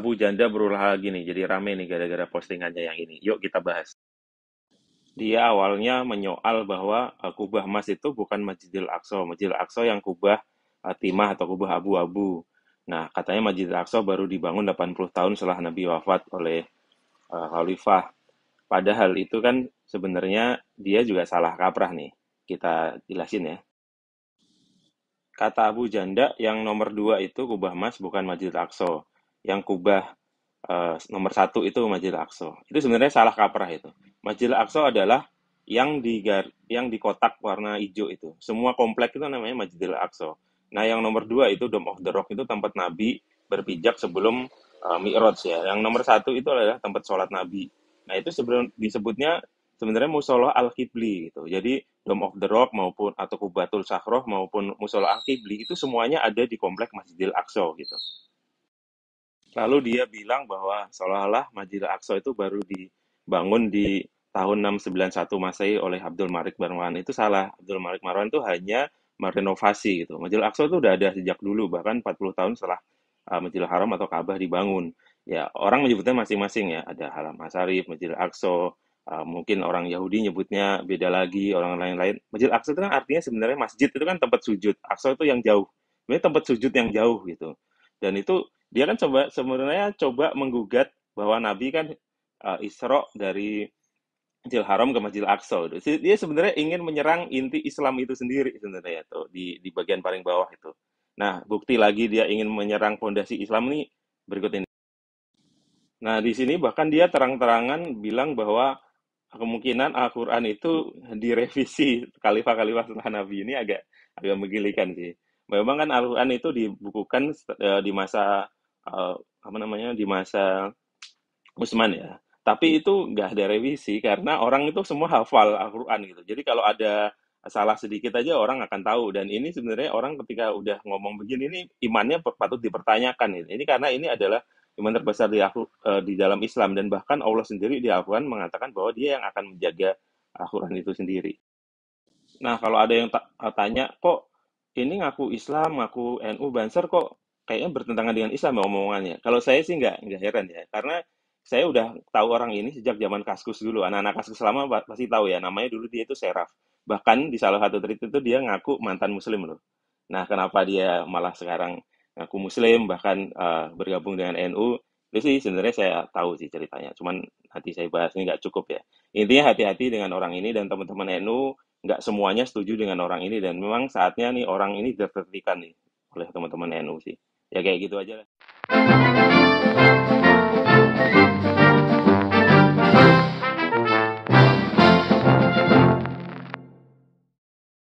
Abu Janda berulah lagi nih, jadi rame nih gara-gara postingannya yang ini. Yuk kita bahas. Dia awalnya menyoal bahwa uh, Kubah Mas itu bukan Masjidil Aqsa. Masjidil Aqsa yang Kubah uh, Timah atau Kubah Abu-Abu. Nah, katanya Masjidil Aqsa baru dibangun 80 tahun setelah Nabi wafat oleh uh, Khalifah. Padahal itu kan sebenarnya dia juga salah kaprah nih. Kita jelasin ya. Kata Abu Janda yang nomor dua itu Kubah Mas bukan Masjidil Aqsa yang kubah uh, nomor satu itu Majelis aqsa Itu sebenarnya salah kaprah itu. Majelis aqsa adalah yang di yang di kotak warna hijau itu. Semua komplek itu namanya Majelis aqsa Nah, yang nomor dua itu Dome of the Rock itu tempat Nabi berpijak sebelum uh, Mi'raj ya. Yang nomor satu itu adalah tempat sholat Nabi. Nah, itu sebelum disebutnya sebenarnya musola Al-Qibli gitu. Jadi Dome of the Rock maupun atau Kubatul Sahroh maupun musola Al-Qibli itu semuanya ada di komplek Masjidil Aqsa gitu. Lalu dia bilang bahwa seolah-olah Majid Al-Aqsa itu baru dibangun di tahun 691 Masehi oleh Abdul Malik Marwan. Itu salah. Abdul Malik Marwan itu hanya merenovasi gitu. Masjid Al-Aqsa itu udah ada sejak dulu bahkan 40 tahun setelah uh, al Haram atau Ka'bah dibangun. Ya, orang menyebutnya masing-masing ya. Ada Haram Asarif, Masjid Al-Aqsa, uh, mungkin orang Yahudi nyebutnya beda lagi, orang lain-lain. Masjid Al-Aqsa itu kan artinya sebenarnya masjid itu kan tempat sujud. Aqsa itu yang jauh. Ini tempat sujud yang jauh gitu. Dan itu dia kan coba sebenarnya coba menggugat bahwa Nabi kan uh, Isra dari Masjidil Haram ke Masjidil Aqsa. Gitu. Dia sebenarnya ingin menyerang inti Islam itu sendiri sebenarnya tuh di di bagian paling bawah itu. Nah, bukti lagi dia ingin menyerang fondasi Islam ini berikut ini. Nah, di sini bahkan dia terang-terangan bilang bahwa kemungkinan Al-Qur'an itu direvisi khalifah-khalifah setelah Nabi ini agak agak menggelikan sih. Memang kan Al-Qur'an itu dibukukan eh, di masa uh, apa namanya di masa Usman ya. Tapi hmm. itu nggak ada revisi karena orang itu semua hafal Al-Quran gitu. Jadi kalau ada salah sedikit aja orang akan tahu dan ini sebenarnya orang ketika udah ngomong begini ini imannya patut dipertanyakan gitu. ini karena ini adalah iman terbesar di eh, di dalam Islam dan bahkan Allah sendiri di Al-Quran mengatakan bahwa dia yang akan menjaga Al-Quran itu sendiri. Nah kalau ada yang tanya kok ini ngaku Islam ngaku NU Banser kok kayaknya bertentangan dengan Islam ya omongannya. Kalau saya sih nggak nggak heran ya, karena saya udah tahu orang ini sejak zaman Kaskus dulu. Anak-anak Kaskus selama pasti tahu ya, namanya dulu dia itu Seraf. Bahkan di salah satu cerita itu dia ngaku mantan Muslim loh. Nah, kenapa dia malah sekarang ngaku Muslim, bahkan uh, bergabung dengan NU, itu sih sebenarnya saya tahu sih ceritanya. Cuman nanti saya bahas ini nggak cukup ya. Intinya hati-hati dengan orang ini dan teman-teman NU, nggak semuanya setuju dengan orang ini. Dan memang saatnya nih orang ini ditertikan nih oleh teman-teman NU sih ya kayak gitu aja lah